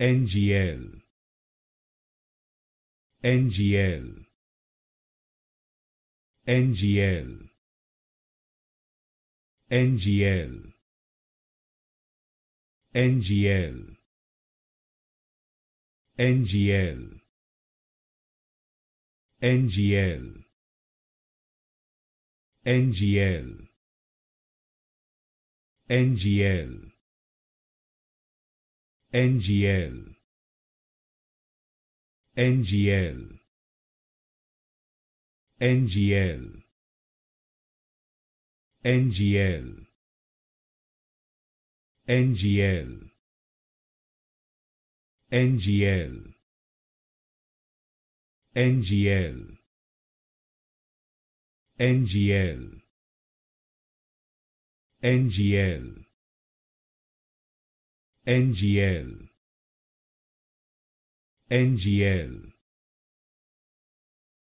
NGL NGL NGL NGL NGL NGL NGL NGL NGL NGL NGL NGL NGL NGL NGL NGL NGL NGL NGL NGL